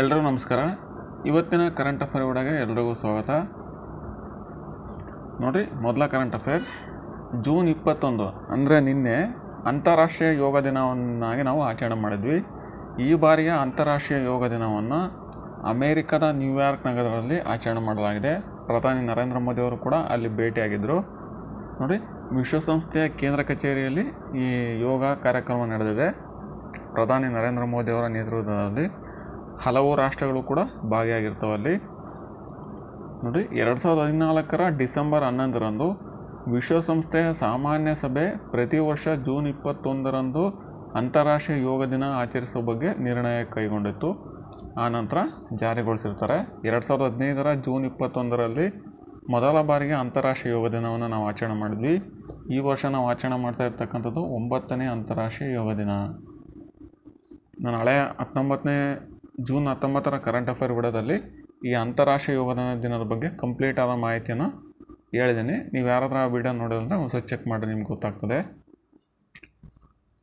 ಎಲ್ಲರೂ ನಮಸ್ಕಾರ ಇವತ್ತಿನ ಕರೆಂಟ್ ಅಫೇರ್ ಒಳಗೆ ಎಲ್ರಿಗೂ ಸ್ವಾಗತ ನೋಡಿ ಮೊದಲ ಕರೆಂಟ್ ಅಫೇರ್ಸ್ ಜೂನ್ ಇಪ್ಪತ್ತೊಂದು ಅಂದರೆ ನಿನ್ನೆ ಅಂತಾರಾಷ್ಟ್ರೀಯ ಯೋಗ ದಿನವನ್ನಾಗಿ ನಾವು ಆಚರಣೆ ಮಾಡಿದ್ವಿ ಈ ಬಾರಿಯ ಅಂತಾರಾಷ್ಟ್ರೀಯ ಯೋಗ ದಿನವನ್ನು ಅಮೇರಿಕದ ನ್ಯೂಯಾರ್ಕ್ ನಗರದಲ್ಲಿ ಆಚರಣೆ ಮಾಡಲಾಗಿದೆ ಪ್ರಧಾನಿ ನರೇಂದ್ರ ಮೋದಿ ಅವರು ಕೂಡ ಅಲ್ಲಿ ಭೇಟಿಯಾಗಿದ್ದರು ನೋಡಿ ವಿಶ್ವಸಂಸ್ಥೆಯ ಕೇಂದ್ರ ಕಚೇರಿಯಲ್ಲಿ ಈ ಯೋಗ ಕಾರ್ಯಕ್ರಮ ನಡೆದಿದೆ ಪ್ರಧಾನಿ ನರೇಂದ್ರ ಮೋದಿ ಅವರ ನೇತೃತ್ವದಲ್ಲಿ ಹಲವು ರಾಷ್ಟ್ರಗಳು ಕೂಡ ಭಾಗಿಯಾಗಿರ್ತವೆ ಅಲ್ಲಿ ನೋಡಿ ಎರಡು ಸಾವಿರದ ಹದಿನಾಲ್ಕರ ಡಿಸೆಂಬರ್ ಹನ್ನೊಂದರಂದು ವಿಶ್ವಸಂಸ್ಥೆಯ ಸಾಮಾನ್ಯ ಸಭೆ ಪ್ರತಿ ವರ್ಷ ಜೂನ್ ಇಪ್ಪತ್ತೊಂದರಂದು ಅಂತಾರಾಷ್ಟ್ರೀಯ ಯೋಗ ದಿನ ಆಚರಿಸುವ ಬಗ್ಗೆ ನಿರ್ಣಯ ಕೈಗೊಂಡಿತ್ತು ಆ ನಂತರ ಜಾರಿಗೊಳಿಸಿರ್ತಾರೆ ಎರಡು ಸಾವಿರದ ಹದಿನೈದರ ಜೂನ್ ಇಪ್ಪತ್ತೊಂದರಲ್ಲಿ ಮೊದಲ ಬಾರಿಗೆ ಅಂತಾರಾಷ್ಟ್ರೀಯ ಯೋಗ ದಿನವನ್ನು ನಾವು ಆಚರಣೆ ಮಾಡಿದ್ವಿ ಈ ವರ್ಷ ನಾವು ಆಚರಣೆ ಮಾಡ್ತಾ ಇರ್ತಕ್ಕಂಥದ್ದು ಒಂಬತ್ತನೇ ಅಂತಾರಾಷ್ಟ್ರೀಯ ಯೋಗ ದಿನ ನಾನು ಹಳೆಯ ಹತ್ತೊಂಬತ್ತನೇ ಜೂನ್ ಹತ್ತೊಂಬತ್ತರ ಕರೆಂಟ್ ಅಫೇರ್ ವಿಡೋದಲ್ಲಿ ಈ ಅಂತಾರಾಷ್ಟ್ರೀಯ ಯೋಗ ದಿನದ ಬಗ್ಗೆ ಕಂಪ್ಲೀಟ್ ಆದ ಮಾಹಿತಿಯನ್ನು ಹೇಳಿದ್ದೀನಿ ನೀವು ಯಾರಾದರೂ ಆ ವಿಡಿಯೋ ನೋಡಿದ್ರೆ ಒಂದು ಸಲ ಚೆಕ್ ಮಾಡಿ ನಿಮ್ಗೆ ಗೊತ್ತಾಗ್ತದೆ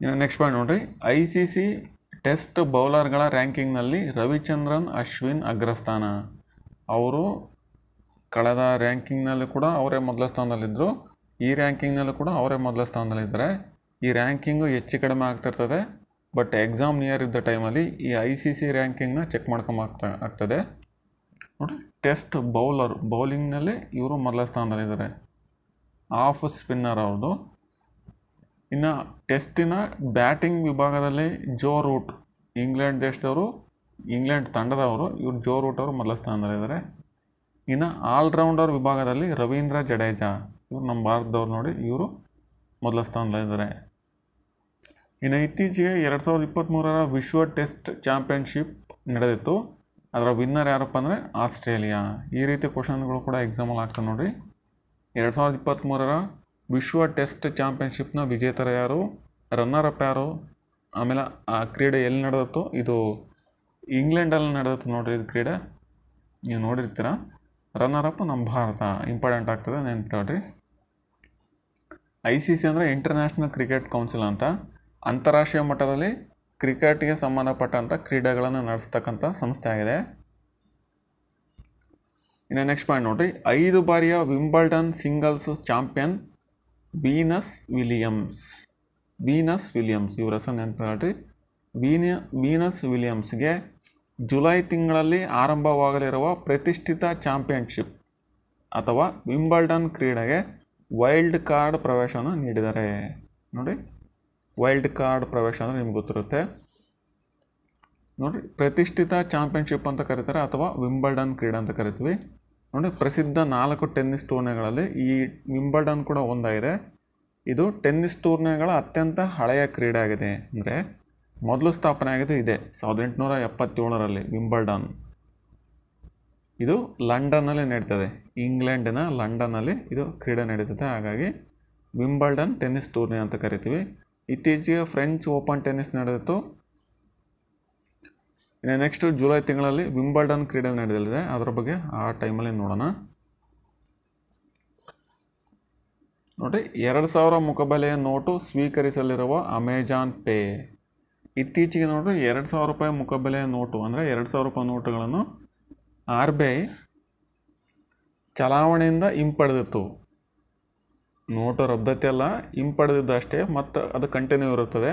ಇನ್ನು ನೆಕ್ಸ್ಟ್ ಪಾಯಿಂಟ್ ನೋಡಿರಿ ಐ ಸಿ ಸಿ ಟೆಸ್ಟ್ ಬೌಲರ್ಗಳ ರ್ಯಾಂಕಿಂಗ್ನಲ್ಲಿ ರವಿಚಂದ್ರನ್ ಅಶ್ವಿನ್ ಅಗ್ರಸ್ಥಾನ ಅವರು ಕಳೆದ ರ್ಯಾಂಕಿಂಗ್ನಲ್ಲೂ ಕೂಡ ಅವರೇ ಮೊದಲ ಸ್ಥಾನದಲ್ಲಿದ್ದರು ಈ ರ್ಯಾಂಕಿಂಗ್ನಲ್ಲೂ ಕೂಡ ಅವರೇ ಮೊದಲ ಸ್ಥಾನದಲ್ಲಿದ್ದಾರೆ ಈ ರ್ಯಾಂಕಿಂಗು ಹೆಚ್ಚು ಕಡಿಮೆ ಆಗ್ತಿರ್ತದೆ ಬಟ್ ಎಕ್ಸಾಮ್ ನಿಯರ್ ಇದ್ದ ಟೈಮಲ್ಲಿ ಈ ಐ ಸಿ ಸಿ ರ್ಯಾಂಕಿಂಗ್ನ ಚೆಕ್ ಮಾಡ್ಕೊಂಬಾಗ್ತಾ ಆಗ್ತದೆ ನೋಡಿ ಟೆಸ್ಟ್ ಬೌಲರ್ ಬೌಲಿಂಗ್ನಲ್ಲಿ ಇವರು ಮೊದಲ ಸ್ಥಾನದಲ್ಲಿದ್ದಾರೆ ಆಫ್ ಸ್ಪಿನ್ನರ್ ಅವ್ರದ್ದು ಇನ್ನು ಟೆಸ್ಟಿನ ಬ್ಯಾಟಿಂಗ್ ವಿಭಾಗದಲ್ಲಿ ಜೋ ರೂಟ್ ಇಂಗ್ಲೆಂಡ್ ದೇಶದವರು ಇಂಗ್ಲೆಂಡ್ ತಂಡದವರು ಇವರು ಜೋ ರೂಟ್ ಅವರು ಮೊದಲ ಸ್ಥಾನದಲ್ಲಿದ್ದಾರೆ ಇನ್ನು ಆಲ್ರೌಂಡರ್ ವಿಭಾಗದಲ್ಲಿ ರವೀಂದ್ರ ಜಡೇಜಾ ಇವರು ನಮ್ಮ ಭಾರತದವ್ರು ನೋಡಿ ಇವರು ಮೊದಲ ಸ್ಥಾನದಲ್ಲಿದ್ದಾರೆ ಇನ್ನು ಇತ್ತೀಚೆಗೆ ಎರಡು ಸಾವಿರದ ಇಪ್ಪತ್ತ್ಮೂರರ ವಿಶ್ವ ಟೆಸ್ಟ್ ಚಾಂಪಿಯನ್ಶಿಪ್ ನಡೆದಿತ್ತು ಅದರ ವಿನ್ನರ್ ಯಾರಪ್ಪ ಅಂದರೆ ಆಸ್ಟ್ರೇಲಿಯಾ ಈ ರೀತಿ ಕ್ವಶನ್ಗಳು ಕೂಡ ಎಕ್ಸಾಮಲ್ಲಿ ಆಗ್ತವೆ ನೋಡಿರಿ ಎರಡು ಸಾವಿರದ ಇಪ್ಪತ್ತ್ಮೂರರ ವಿಶ್ವ ಟೆಸ್ಟ್ ಚಾಂಪಿಯನ್ಶಿಪ್ನ ವಿಜೇತರ ಯಾರು ರನ್ನರ್ ಅಪ್ ಯಾರು ಆಮೇಲೆ ಆ ಕ್ರೀಡೆ ಎಲ್ಲಿ ನಡೆದಿತ್ತು ಇದು ಇಂಗ್ಲೆಂಡಲ್ಲಿ ನಡೆದಿತ್ತು ನೋಡಿರಿ ಇದು ಕ್ರೀಡೆ ನೀವು ನೋಡಿರ್ತೀರ ರನ್ನರ್ ಅಪ್ ನಮ್ಮ ಭಾರತ ಇಂಪಾರ್ಟೆಂಟ್ ಆಗ್ತದೆ ನೆನ್ಪಿಟ್ರಿ ಐ ಸಿ ಸಿ ಅಂದರೆ ಇಂಟರ್ನ್ಯಾಷನಲ್ ಕ್ರಿಕೆಟ್ ಕೌನ್ಸಿಲ್ ಅಂತ ಅಂತಾರಾಷ್ಟ್ರೀಯ ಮಟ್ಟದಲ್ಲಿ ಕ್ರಿಕೆಟ್ಗೆ ಸಂಬಂಧಪಟ್ಟಂಥ ಕ್ರೀಡೆಗಳನ್ನು ನಡೆಸ್ತಕ್ಕಂಥ ಸಂಸ್ಥೆ ಆಗಿದೆ ಇನ್ನು ನೆಕ್ಸ್ಟ್ ಪಾಯಿಂಟ್ ನೋಡಿರಿ ಐದು ಬಾರಿಯ Wimbledon singles champion Venus Williams Venus Williams ಇವ್ರ ಹೆಸರು ನೆನಪು ವೀನ ವೀನಸ್ ವಿಲಿಯಮ್ಸ್ಗೆ ಜುಲೈ ತಿಂಗಳಲ್ಲಿ ಆರಂಭವಾಗಲಿರುವ ಪ್ರತಿಷ್ಠಿತ ಚಾಂಪಿಯನ್ಶಿಪ್ ಅಥವಾ ವಿಂಬಲ್ಡನ್ ಕ್ರೀಡೆಗೆ ವೈಲ್ಡ್ ಕಾರ್ಡ್ ಪ್ರವೇಶವನ್ನು ನೀಡಿದ್ದಾರೆ ನೋಡಿ ವೈಲ್ಡ್ ಕಾರ್ಡ್ ಪ್ರವೇಶ ಅಂದರೆ ನಿಮ್ಗೆ ಗೊತ್ತಿರುತ್ತೆ ನೋಡಿರಿ ಪ್ರತಿಷ್ಠಿತ ಚಾಂಪಿಯನ್ಶಿಪ್ ಅಂತ ಕರೀತಾರೆ ಅಥವಾ ವಿಂಬಲ್ಡನ್ ಕ್ರೀಡೆ ಅಂತ ಕರಿತೀವಿ ನೋಡಿ ಪ್ರಸಿದ್ಧ ನಾಲ್ಕು ಟೆನ್ನಿಸ್ ಟೂರ್ನಿಗಳಲ್ಲಿ ಈ ವಿಂಬಲ್ಡನ್ ಕೂಡ ಒಂದಾಗಿದೆ ಇದು ಟೆನ್ನಿಸ್ ಟೂರ್ನಿಗಳ ಅತ್ಯಂತ ಹಳೆಯ ಕ್ರೀಡೆ ಆಗಿದೆ ಅಂದರೆ ಮೊದಲು ಸ್ಥಾಪನೆ ಆಗಿದ್ದು ಇದೆ ಸಾವಿರದ ಎಂಟುನೂರ ಎಪ್ಪತ್ತೇಳರಲ್ಲಿ ವಿಂಬಲ್ಡನ್ ಇದು ಲಂಡನ್ನಲ್ಲಿ ನಡೀತದೆ ಇಂಗ್ಲೆಂಡಿನ ಲಂಡನ್ನಲ್ಲಿ ಇದು ಕ್ರೀಡೆ ನಡೀತದೆ ಹಾಗಾಗಿ ವಿಂಬಲ್ಡನ್ ಟೆನ್ನಿಸ್ ಟೂರ್ನಿ ಅಂತ ಕರಿತೀವಿ ಇತ್ತೀಚೆಗೆ ಫ್ರೆಂಚ್ ಓಪನ್ ಟೆನ್ನಿಸ್ ನಡೆದಿತ್ತು ಇನ್ನು ನೆಕ್ಸ್ಟು ಜುಲೈ ತಿಂಗಳಲ್ಲಿ ವಿಂಬಲ್ಡನ್ ಕ್ರೀಡೆ ನಡೆದಲಿದೆ ಅದರ ಬಗ್ಗೆ ಆ ಟೈಮಲ್ಲಿ ನೋಡೋಣ ನೋಡಿ ಎರಡು ಸಾವಿರ ಮುಖಬೆಲೆಯ ನೋಟು ಸ್ವೀಕರಿಸಲಿರುವ ಅಮೆಜಾನ್ ಪೇ ಇತ್ತೀಚೆಗೆ ನೋಡಿ ಎರಡು ಸಾವಿರ ರೂಪಾಯಿ ಮುಖಬೆಲೆಯ ನೋಟು ಅಂದರೆ ಎರಡು ಸಾವಿರ ರೂಪಾಯಿ ನೋಟುಗಳನ್ನು ಆರ್ ಬಿ ಐ ಚಲಾವಣೆಯಿಂದ ಹಿಂಪಡೆದಿತ್ತು ನೋಟ ರದ್ಧತಿ ಅಲ್ಲ ಹಿಂಪಡೆದಿದ್ದು ಅಷ್ಟೇ ಮತ್ತು ಅದು ಕಂಟಿನ್ಯೂ ಇರುತ್ತದೆ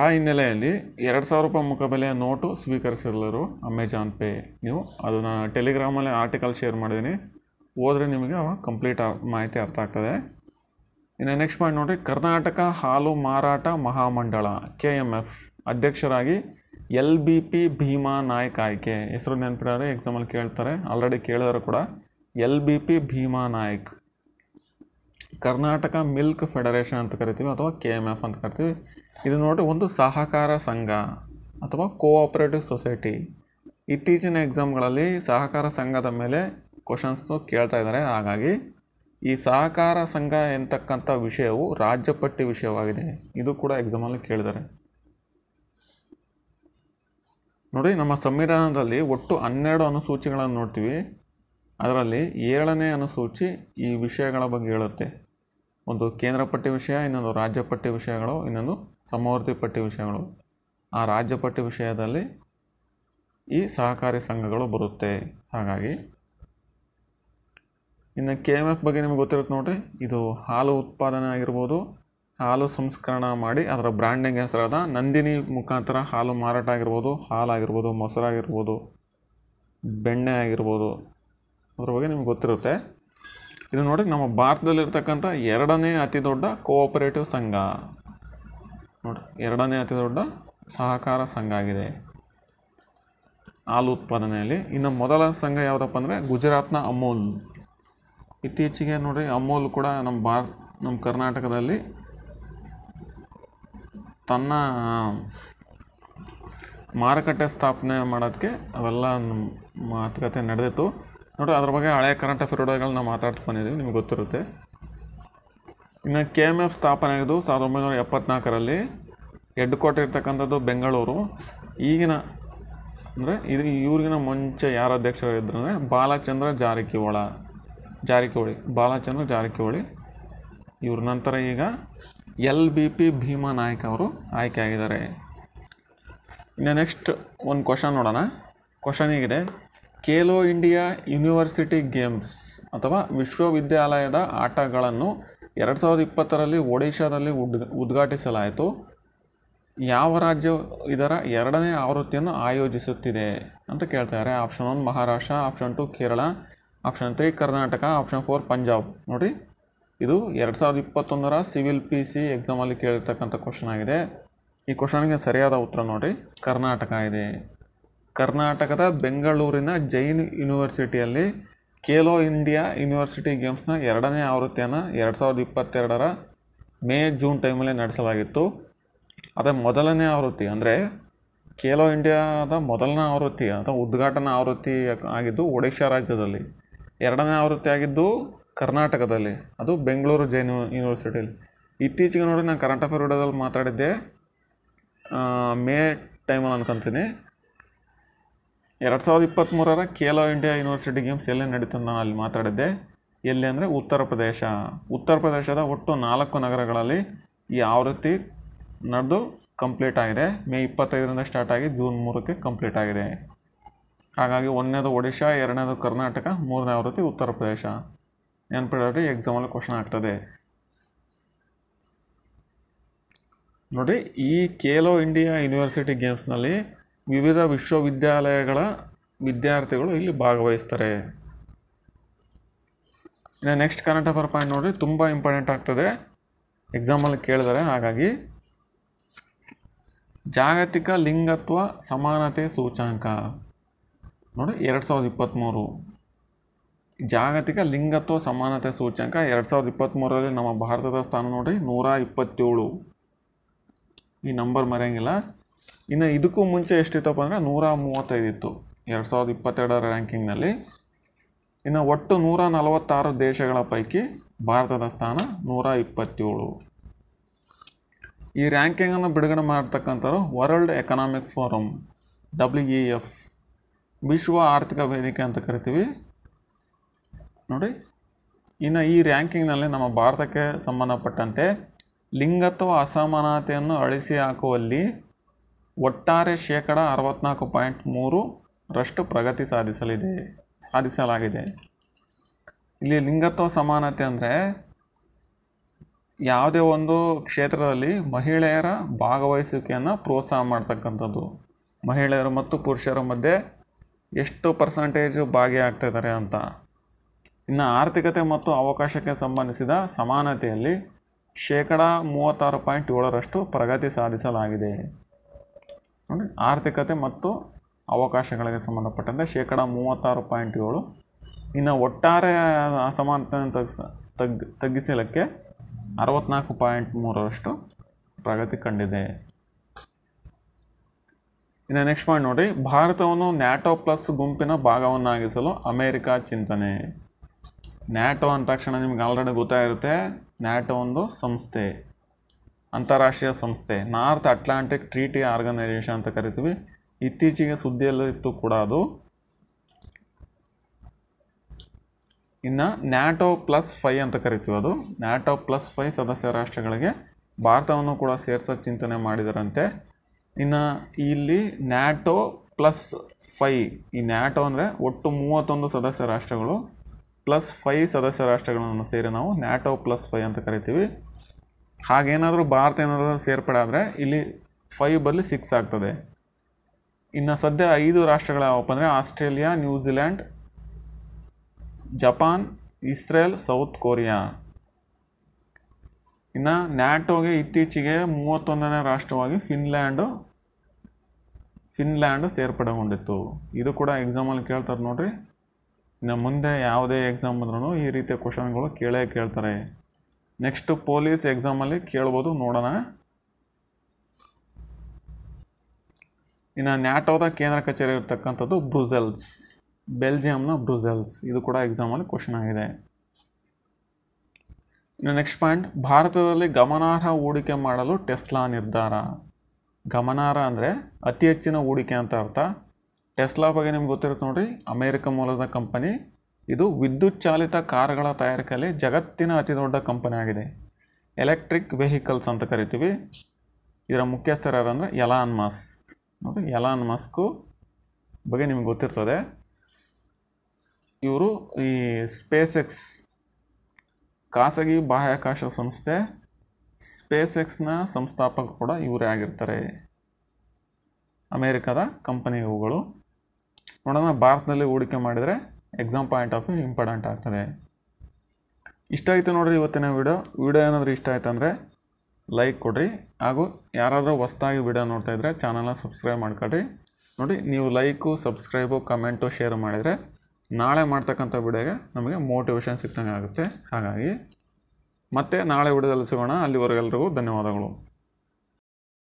ಆ ಹಿನ್ನೆಲೆಯಲ್ಲಿ ಎರಡು ಸಾವಿರ ರೂಪಾಯಿ ಮುಖಬೆಲೆಯ ನೋಟು ಸ್ವೀಕರಿಸಿರಲರು ಅಮೆಜಾನ್ ಪೇ ನೀವು ಅದನ್ನು ನಾನು ಟೆಲಿಗ್ರಾಮಲ್ಲಿ ಆರ್ಟಿಕಲ್ ಶೇರ್ ಮಾಡಿದ್ದೀನಿ ಹೋದರೆ ನಿಮಗೆ ಅವಾಗ ಕಂಪ್ಲೀಟ್ ಮಾಹಿತಿ ಅರ್ಥ ಆಗ್ತದೆ ಇನ್ನು ನೆಕ್ಸ್ಟ್ ಪಾಯಿಂಟ್ ನೋಡಿರಿ ಕರ್ನಾಟಕ ಹಾಲು ಮಾರಾಟ ಮಹಾಮಂಡಳ ಕೆ ಎಮ್ ಎಫ್ ಅಧ್ಯಕ್ಷರಾಗಿ L B P Bhima Naik ಆಯ್ಕೆ ಹೆಸರು ನೆನಪಿಡೋರು ಎಕ್ಸಾಮಲ್ಲಿ ಕೇಳ್ತಾರೆ ಆಲ್ರೆಡಿ ಕೇಳಿದ್ರು ಕೂಡ L B P Bhima Naik Karnataka milk federation ಅಂತ ಕರಿತೀವಿ ಅಥವಾ ಕೆ ಎಮ್ ಎಫ್ ಅಂತ ಕರಿತೀವಿ ಇದು ನೋಡಿ ಒಂದು ಸಹಕಾರ ಸಂಘ ಅಥವಾ ಕೋಆಪರೇಟಿವ್ ಸೊಸೈಟಿ ಇತ್ತೀಚಿನ ಎಕ್ಸಾಮ್ಗಳಲ್ಲಿ ಸಹಕಾರ ಸಂಘದ ಮೇಲೆ ಕ್ವಶನ್ಸು ಕೇಳ್ತಾ ಇದ್ದಾರೆ ಹಾಗಾಗಿ ಈ ಸಹಕಾರ ಸಂಘ ಎಂತಕ್ಕಂಥ ವಿಷಯವು ರಾಜ್ಯಪಟ್ಟಿ ವಿಷಯವಾಗಿದೆ ಇದು ಕೂಡ ಎಕ್ಸಾಮಲ್ಲಿ ಕೇಳಿದ್ದಾರೆ ನೋಡಿ ನಮ್ಮ ಸಂವಿಧಾನದಲ್ಲಿ ಒಟ್ಟು ಹನ್ನೆರಡು ಅನುಸೂಚಿಗಳನ್ನು ನೋಡ್ತೀವಿ ಅದರಲ್ಲಿ ಏಳನೇ ಅನುಸೂಚಿ ಈ ವಿಷಯಗಳ ಬಗ್ಗೆ ಹೇಳುತ್ತೆ ಒಂದು ಕೇಂದ್ರ ಪಟ್ಟಿ ವಿಷಯ ಇನ್ನೊಂದು ರಾಜ್ಯ ಪಟ್ಟಿ ವಿಷಯಗಳು ಇನ್ನೊಂದು ಸಮವರ್ತಿ ಪಟ್ಟಿ ವಿಷಯಗಳು ಆ ರಾಜ್ಯ ಪಠ್ಯ ವಿಷಯದಲ್ಲಿ ಈ ಸಹಕಾರಿ ಸಂಘಗಳು ಬರುತ್ತೆ ಹಾಗಾಗಿ ಇನ್ನು ಕೆ ಎಮ್ ಎಫ್ ಬಗ್ಗೆ ನಿಮಗೆ ಗೊತ್ತಿರುತ್ತೆ ನೋಡಿರಿ ಇದು ಹಾಲು ಉತ್ಪಾದನೆ ಆಗಿರ್ಬೋದು ಹಾಲು ಸಂಸ್ಕರಣ ಮಾಡಿ ಅದರ ಬ್ರ್ಯಾಂಡಿಂಗ್ ಹೆಸರಾದ ನಂದಿನಿ ಮುಖಾಂತರ ಹಾಲು ಮಾರಾಟ ಆಗಿರ್ಬೋದು ಹಾಲಾಗಿರ್ಬೋದು ಮೊಸರಾಗಿರ್ಬೋದು ಬೆಣ್ಣೆ ಆಗಿರ್ಬೋದು ಅದ್ರ ಬಗ್ಗೆ ನಿಮ್ಗೆ ಗೊತ್ತಿರುತ್ತೆ ಇದು ನೋಡಿ ನಮ್ಮ ಭಾರತದಲ್ಲಿರ್ತಕ್ಕಂಥ ಎರಡನೇ ಅತಿ ದೊಡ್ಡ ಕೋಆಪರೇಟಿವ್ ಸಂಘ ನೋಡಿ ಎರಡನೇ ಅತಿ ದೊಡ್ಡ ಸಹಕಾರ ಸಂಘ ಆಗಿದೆ ಹಾಲು ಉತ್ಪಾದನೆಯಲ್ಲಿ ಇನ್ನು ಮೊದಲ ಸಂಘ ಯಾವುದಪ್ಪ ಅಂದರೆ ಗುಜರಾತ್ನ ಅಮೂಲ್ ಇತ್ತೀಚೆಗೆ ನೋಡಿರಿ ಅಮೂಲ್ ಕೂಡ ನಮ್ಮ ಭಾರ ನಮ್ಮ ಕರ್ನಾಟಕದಲ್ಲಿ ತನ್ನ ಮಾರುಕಟ್ಟೆ ಸ್ಥಾಪನೆ ಮಾಡೋದಕ್ಕೆ ಅವೆಲ್ಲ ಮಾತುಕತೆ ನಡೆದಿತ್ತು ನೋಡಿ ಅದ್ರ ಬಗ್ಗೆ ಹಳೆ ಕರೆಂಟ್ ಅಫೇರ್ ನಾವು ಮಾತಾಡ್ತಾ ಬಂದಿದ್ದೀವಿ ನಿಮ್ಗೆ ಗೊತ್ತಿರುತ್ತೆ ಇನ್ನು ಕೆ ಎಮ್ ಎಫ್ ಸ್ಥಾಪನೆ ಆಗಿದ್ದು ಸಾವಿರದ ಒಂಬೈನೂರ ಎಪ್ಪತ್ನಾಲ್ಕರಲ್ಲಿ ಹೆಡ್ ಕ್ವಾರ್ಟರ್ ಇರ್ತಕ್ಕಂಥದ್ದು ಬೆಂಗಳೂರು ಈಗಿನ ಅಂದರೆ ಇದು ಇವ್ರಿಗಿನ ಮುಂಚೆ ಯಾರು ಅಧ್ಯಕ್ಷರಿದ್ದರು ಅಂದರೆ ಬಾಲಚಂದ್ರ ಜಾರಕಿಹೊಳ ಜಾರಕಿಹೊಳಿ ಬಾಲಚಂದ್ರ ಜಾರಕಿಹೊಳಿ ಇವ್ರ ನಂತರ ಈಗ ಎಲ್ ಬಿ ಪಿ ಭೀಮಾ ನಾಯಕ ಅವರು ಆಯ್ಕೆ ಆಗಿದ್ದಾರೆ ಇನ್ನು ನೆಕ್ಸ್ಟ್ ಒಂದು ಕ್ವಶನ್ ನೋಡೋಣ ಕ್ವಶನ್ ಹೀಗಿದೆ ಖೇಲೋ ಇಂಡಿಯಾ ಯೂನಿವರ್ಸಿಟಿ ಗೇಮ್ಸ್ ಅಥವಾ ವಿಶ್ವವಿದ್ಯಾಲಯದ ಆಟಗಳನ್ನು ಎರಡು ಸಾವಿರದ ಇಪ್ಪತ್ತರಲ್ಲಿ ಒಡಿಶಾದಲ್ಲಿ ಉದ್ ಉದ್ಘಾಟಿಸಲಾಯಿತು ಯಾವ ರಾಜ್ಯ ಇದರ ಎರಡನೇ ಆವೃತ್ತಿಯನ್ನು ಆಯೋಜಿಸುತ್ತಿದೆ ಅಂತ ಕೇಳ್ತಾರೆ option one Maharashtra option two Kerala option three Karnataka option four Punjab ನೋಡಿರಿ ಇದು ಎರಡು ಸಾವಿರದ ಇಪ್ಪತ್ತೊಂದರ ಸಿವಿಲ್ ಪಿ ಸಿ ಎಕ್ಸಾಮಲ್ಲಿ ಕೇಳಿರ್ತಕ್ಕಂಥ ಕ್ವಶನ್ ಆಗಿದೆ ಈ ಕ್ವಶನ್ಗೆ ಸರಿಯಾದ ಉತ್ತರ ನೋಡಿರಿ ಕರ್ನಾಟಕ ಇದೆ ಕರ್ನಾಟಕದ ಬೆಂಗಳೂರಿನ ಜೈನ್ ಯೂನಿವರ್ಸಿಟಿಯಲ್ಲಿ ಖೇಲೋ ಇಂಡಿಯಾ ಯೂನಿವರ್ಸಿಟಿ ಗೇಮ್ಸ್ನ ಎರಡನೇ ಆವೃತ್ತಿಯನ್ನು ಎರಡು ಸಾವಿರದ ಇಪ್ಪತ್ತೆರಡರ ಮೇ ಜೂನ್ ಟೈಮಲ್ಲಿ ನಡೆಸಲಾಗಿತ್ತು ಅದೇ ಮೊದಲನೇ ಆವೃತ್ತಿ ಅಂದರೆ ಖೇಲೋ ಇಂಡಿಯಾದ ಮೊದಲನೇ ಆವೃತ್ತಿ ಅಥವಾ ಉದ್ಘಾಟನಾ ಆವೃತ್ತಿ ಆಗಿದ್ದು ಒಡಿಶಾ ರಾಜ್ಯದಲ್ಲಿ ಎರಡನೇ ಆವೃತ್ತಿ ಆಗಿದ್ದು ಕರ್ನಾಟಕದಲ್ಲಿ ಅದು ಬೆಂಗಳೂರು ಜೈನ್ ಯೂನಿವರ್ಸಿಟಿಯಲ್ಲಿ ಇತ್ತೀಚೆಗೆ ನೋಡಿ ನಾನು ಕರೆಂಟ್ ಅಫೇರ್ ಮಾತಾಡಿದ್ದೆ ಮೇ ಟೈಮಲ್ಲಿ ಅನ್ಕೊತೀನಿ ಎರಡು ಸಾವಿರದ ಇಪ್ಪತ್ತ್ಮೂರರ ಖೇಲೋ ಇಂಡಿಯಾ ಯೂನಿವರ್ಸಿಟಿ ಗೇಮ್ಸ್ ಎಲ್ಲೇ ನಡೀತದೆ ನಾನು ಅಲ್ಲಿ ಮಾತಾಡಿದ್ದೆ ಎಲ್ಲಿ ಅಂದರೆ ಉತ್ತರ ಪ್ರದೇಶ ಉತ್ತರ ಪ್ರದೇಶದ ಒಟ್ಟು ನಾಲ್ಕು ನಗರಗಳಲ್ಲಿ ಈ ಆವೃತ್ತಿ ನಡೆದು ಕಂಪ್ಲೀಟ್ ಆಗಿದೆ ಮೇ ಇಪ್ಪತ್ತೈದರಿಂದ ಸ್ಟಾರ್ಟ್ ಆಗಿ ಜೂನ್ ಮೂರಕ್ಕೆ ಕಂಪ್ಲೀಟ್ ಆಗಿದೆ ಹಾಗಾಗಿ ಒಂದನೇದು ಒಡಿಶಾ ಎರಡನೇದು ಕರ್ನಾಟಕ ಮೂರನೇ ಆವೃತ್ತಿ ಉತ್ತರ ಪ್ರದೇಶ ನೆನಪಿಡೋರಿ ಎಕ್ಸಾಮಲ್ಲಿ ಕ್ವಶನ್ ಆಗ್ತದೆ ನೋಡಿ ಈ ಖೇಲೋ ಇಂಡಿಯಾ ಯೂನಿವರ್ಸಿಟಿ ಗೇಮ್ಸ್ನಲ್ಲಿ ವಿವಿಧ ವಿಶ್ವವಿದ್ಯಾಲಯಗಳ ವಿದ್ಯಾರ್ಥಿಗಳು ಇಲ್ಲಿ ಭಾಗವಹಿಸ್ತಾರೆ ಇನ್ನು ನೆಕ್ಸ್ಟ್ ಕನ್ನಡ ಪರ್ ಪಾಯಿಂಟ್ ನೋಡಿರಿ ತುಂಬ ಇಂಪಾರ್ಟೆಂಟ್ ಆಗ್ತದೆ ಎಕ್ಸಾಮಲ್ಲಿ ಕೇಳಿದರೆ ಹಾಗಾಗಿ ಜಾಗತಿಕ ಲಿಂಗತ್ವ ಸಮಾನತೆ ಸೂಚ್ಯಾಂಕ ನೋಡಿ ಎರಡು ಸಾವಿರದ ಇಪ್ಪತ್ತ್ಮೂರು ಜಾಗತಿಕ ಲಿಂಗತ್ವ ಸಮಾನತೆ ಸೂಚ್ಯಂಕ ಎರಡು ಸಾವಿರದ ಇಪ್ಪತ್ತ್ಮೂರರಲ್ಲಿ ನಮ್ಮ ಭಾರತದ ಸ್ಥಾನ ನೋಡಿ ನೂರ ಇಪ್ಪತ್ತೇಳು ಈ ನಂಬರ್ ಮರೆಯಂಗಿಲ್ಲ ಇನ್ನು ಇದಕ್ಕೂ ಮುಂಚೆ ಎಷ್ಟಿತ್ತಪ್ಪ ಅಂದರೆ ನೂರ ಮೂವತ್ತೈದಿತ್ತು ಇತ್ತು ಎರಡು ಸಾವಿರದ ಇಪ್ಪತ್ತೆರಡರ ರ್ಯಾಂಕಿಂಗ್ನಲ್ಲಿ ಇನ್ನು ಒಟ್ಟು ನೂರ ನಲವತ್ತಾರು ದೇಶಗಳ ಪೈಕಿ ಭಾರತದ ಸ್ಥಾನ ನೂರ ಇಪ್ಪತ್ತೇಳು ಈ ರ್ಯಾಂಕಿಂಗನ್ನು ಬಿಡುಗಡೆ ಮಾಡ್ತಕ್ಕಂಥವ್ರು world economic forum W E F ವಿಶ್ವ ಆರ್ಥಿಕ ವೇದಿಕೆ ಅಂತ ಕರಿತೀವಿ ನೋಡಿ ಇನ್ನು ಈ ರ್ಯಾಂಕಿಂಗ್ನಲ್ಲಿ ನಮ್ಮ ಭಾರತಕ್ಕೆ ಸಂಬಂಧಪಟ್ಟಂತೆ ಲಿಂಗತ್ವ ಅಸಮಾನತೆಯನ್ನು ಅಳಿಸಿ ಹಾಕುವಲ್ಲಿ ಒಟ್ಟಾರೆ ಶೇಕಡ ಅರವತ್ತ್ನಾಲ್ಕು ಪಾಯಿಂಟ್ ಮೂರು ರಷ್ಟು ಪ್ರಗತಿ ಸಾಧಿಸಲಿದೆ ಸಾಧಿಸಲಾಗಿದೆ ಇಲ್ಲಿ ಲಿಂಗತ್ವ ಸಮಾನತೆ ಅಂದರೆ ಯಾವುದೇ ಒಂದು ಕ್ಷೇತ್ರದಲ್ಲಿ ಮಹಿಳೆಯರ ಭಾಗವಹಿಸುವಿಕೆಯನ್ನು ಪ್ರೋತ್ಸಾಹ ಮಾಡ್ತಕ್ಕಂಥದ್ದು ಮಹಿಳೆಯರು ಮತ್ತು ಪುರುಷರ ಮಧ್ಯೆ ಎಷ್ಟು ಪರ್ಸಂಟೇಜು ಭಾಗಿಯಾಗ್ತಿದ್ದಾರೆ ಅಂತ ಇನ್ನು ಆರ್ಥಿಕತೆ ಮತ್ತು ಅವಕಾಶಕ್ಕೆ ಸಂಬಂಧಿಸಿದ ಸಮಾನತೆಯಲ್ಲಿ ಶೇಕಡ ಮೂವತ್ತಾರು ಪಾಯಿಂಟ್ ಏಳರಷ್ಟು ಪ್ರಗತಿ ಸಾಧಿಸಲಾಗಿದೆ ನೋಡಿ ಆರ್ಥಿಕತೆ ಮತ್ತು ಅವಕಾಶಗಳಿಗೆ ಸಂಬಂಧಪಟ್ಟಂತೆ ಶೇಕಡ ಮೂವತ್ತಾರು ಪಾಯಿಂಟ್ ಏಳು ಇನ್ನು ಒಟ್ಟಾರೆ ಅಸಮಾನತೆ ತಗ್ಸ ತಗ್ ತಗ್ಗಿಸಲಿಕ್ಕೆ ಅರವತ್ನಾಲ್ಕು ಪಾಯಿಂಟ್ ಮೂರರಷ್ಟು ಪ್ರಗತಿ ಕಂಡಿದೆ ಇನ್ನು ನೆಕ್ಸ್ಟ್ ಪಾಯಿಂಟ್ ನೋಡಿ ಭಾರತವನ್ನು ನ್ಯಾಟೋ ಪ್ಲಸ್ ಗುಂಪಿನ ಭಾಗವನ್ನಾಗಿಸಲು ಅಮೇರಿಕಾ ಚಿಂತನೆ ನ್ಯಾಟೋ ಅಂದ ತಕ್ಷಣ ನಿಮ್ಗೆ ಆಲ್ರೆಡಿ ಗೊತ್ತಾಗಿರುತ್ತೆ ನ್ಯಾಟೋ ಒಂದು ಸಂಸ್ಥೆ ಅಂತಾರಾಷ್ಟ್ರೀಯ ಸಂಸ್ಥೆ ನಾರ್ತ್ ಅಟ್ಲಾಂಟಿಕ್ ಟ್ರೀಟಿ ಆರ್ಗನೈಜೇಷನ್ ಅಂತ ಕರಿತೀವಿ ಇತ್ತೀಚೆಗೆ ಸುದ್ದಿಯಲ್ಲಿ ಇತ್ತು ಕೂಡ ಅದು ಇನ್ನು ನ್ಯಾಟೋ ಪ್ಲಸ್ ಫೈ ಅಂತ ಕರಿತೀವಿ ಅದು ನ್ಯಾಟೋ ಪ್ಲಸ್ ಫೈ ಸದಸ್ಯ ರಾಷ್ಟ್ರಗಳಿಗೆ ಭಾರತವನ್ನು ಕೂಡ ಸೇರ್ಸೋ ಚಿಂತನೆ ಮಾಡಿದರಂತೆ ಇನ್ನು ಇಲ್ಲಿ ನ್ಯಾಟೋ ಪ್ಲಸ್ ಫೈ ಈ ನ್ಯಾಟೋ ಅಂದರೆ ಒಟ್ಟು ಮೂವತ್ತೊಂದು ಸದಸ್ಯ ರಾಷ್ಟ್ರಗಳು ಪ್ಲಸ್ ಫೈ ಸದಸ್ಯ ರಾಷ್ಟ್ರಗಳನ್ನು ಸೇರಿ ನಾವು ನ್ಯಾಟೋ ಪ್ಲಸ್ ಫೈ ಅಂತ ಕರಿತೀವಿ ಹಾಗೇನಾದರೂ ಭಾರತ ಏನಾದರೂ ಸೇರ್ಪಡೆ ಆದರೆ ಇಲ್ಲಿ ಫೈವ್ ಬಲ್ಲಿ ಸಿಕ್ಸ್ ಆಗ್ತದೆ ಇನ್ನು ಸದ್ಯ ಐದು ರಾಷ್ಟ್ರಗಳು ಯಾವಪ್ಪ ಅಂದರೆ Australia New Zealand Japan Israel South Korea ಇನ್ನು ನ್ಯಾಟೋಗೆ ಇತ್ತೀಚೆಗೆ ಮೂವತ್ತೊಂದನೇ ರಾಷ್ಟ್ರವಾಗಿ ಫಿನ್ಲ್ಯಾಂಡು ಫಿನ್ಲ್ಯಾಂಡು ಸೇರ್ಪಡೆಗೊಂಡಿತ್ತು ಇದು ಕೂಡ ಎಕ್ಸಾಮಲ್ಲಿ ಕೇಳ್ತಾರೆ ನೋಡಿರಿ ಇನ್ನು ಮುಂದೆ ಯಾವುದೇ ಎಕ್ಸಾಮ್ ಬಂದ್ರೂ ಈ ರೀತಿಯ ಕ್ವಶನ್ಗಳು ಕೇಳೇ ಕೇಳ್ತಾರೆ ನೆಕ್ಸ್ಟ್ ಪೊಲೀಸ್ ಎಕ್ಸಾಮಲ್ಲಿ ಕೇಳ್ಬೋದು ನೋಡೋಣ ಇನ್ನು ನ್ಯಾಟೋದ ಕೇಂದ್ರ ಕಚೇರಿ ಇರತಕ್ಕಂಥದ್ದು ಬ್ರುಸೆಲ್ಸ್ ಬೆಲ್ಜಿಯಮ್ನ ಬ್ರುಸೆಲ್ಸ್ ಇದು ಕೂಡ ಎಕ್ಸಾಮಲ್ಲಿ ಕ್ವಶನ್ ಆಗಿದೆ ಇನ್ನು ನೆಕ್ಸ್ಟ್ ಪಾಯಿಂಟ್ ಭಾರತದಲ್ಲಿ ಗಮನಾರ್ಹ ಹೂಡಿಕೆ ಮಾಡಲು ಟೆಸ್ಲಾ ನಿರ್ಧಾರ ಗಮನಾರ್ಹ ಅಂದರೆ ಅತಿ ಹೆಚ್ಚಿನ ಹೂಡಿಕೆ ಅಂತ ಅರ್ಥ ಟೆಸ್ಲಾ ಬಗ್ಗೆ ನಿಮ್ಗೆ ಗೊತ್ತಿರುತ್ತೆ ನೋಡಿರಿ ಅಮೇರಿಕ ಮೂಲದ ಕಂಪನಿ ಇದು ವಿದ್ಯುತ್ ಚಾಲಿತ ಕಾರುಗಳ ತಯಾರಿಕೆಯಲ್ಲಿ ಜಗತ್ತಿನ ಅತಿ ದೊಡ್ಡ ಕಂಪನಿ ಆಗಿದೆ ಎಲೆಕ್ಟ್ರಿಕ್ ವೆಹಿಕಲ್ಸ್ ಅಂತ ಕರಿತೀವಿ ಇದರ ಮುಖ್ಯಸ್ಥರು ಯಾರಂದರೆ ಎಲಾನ್ ಮಸ್ಕ್ ಮತ್ತು ಎಲಾನ್ ಮಸ್ಕು ಬಗ್ಗೆ ನಿಮ್ಗೆ ಗೊತ್ತಿರ್ತದೆ ಇವರು ಈ ಸ್ಪೇಸ್ ಎಕ್ಸ್ ಖಾಸಗಿ ಬಾಹ್ಯಾಕಾಶ ಸಂಸ್ಥೆ ಸ್ಪೇಸ್ ಎಕ್ಸ್ನ ಸಂಸ್ಥಾಪಕ ಕೂಡ ಇವರೇ ಆಗಿರ್ತಾರೆ ಅಮೇರಿಕಾದ ಕಂಪನಿ ಇವುಗಳು ನೋಡೋಣ ಭಾರತದಲ್ಲಿ ಹೂಡಿಕೆ ಮಾಡಿದರೆ exam point of view important ಆಗ್ತದೆ ಇಷ್ಟ ಆಯಿತು ನೋಡ್ರಿ ಇವತ್ತಿನ ವಿಡಿಯೋ ವಿಡಿಯೋ ಏನಾದರೂ ಇಷ್ಟ ಆಯ್ತು ಅಂದರೆ ಲೈಕ್ ಕೊಡಿರಿ ಹಾಗೂ ಯಾರಾದರೂ ಹೊಸ್ದಾಗಿ ವಿಡಿಯೋ ಇದ್ದರೆ ಚಾನಲ್ನ ಸಬ್ಸ್ಕ್ರೈಬ್ ಮಾಡ್ಕೊಳ್ರಿ ನೋಡಿ ನೀವು ಲೈಕು ಸಬ್ಸ್ಕ್ರೈಬು ಕಮೆಂಟು ಶೇರ್ ಮಾಡಿದರೆ ನಾಳೆ ಮಾಡ್ತಕ್ಕಂಥ ವಿಡಿಯೋಗೆ ನಮಗೆ ಮೋಟಿವೇಶನ್ ಸಿಕ್ತಂಗೆ ಆಗುತ್ತೆ ಹಾಗಾಗಿ ಮತ್ತೆ ನಾಳೆ ವಿಡಿಯೋದಲ್ಲಿ ಸಿಗೋಣ ಅಲ್ಲಿವರೆಗೆಲ್ರಿಗೂ ಧನ್ಯವಾದಗಳು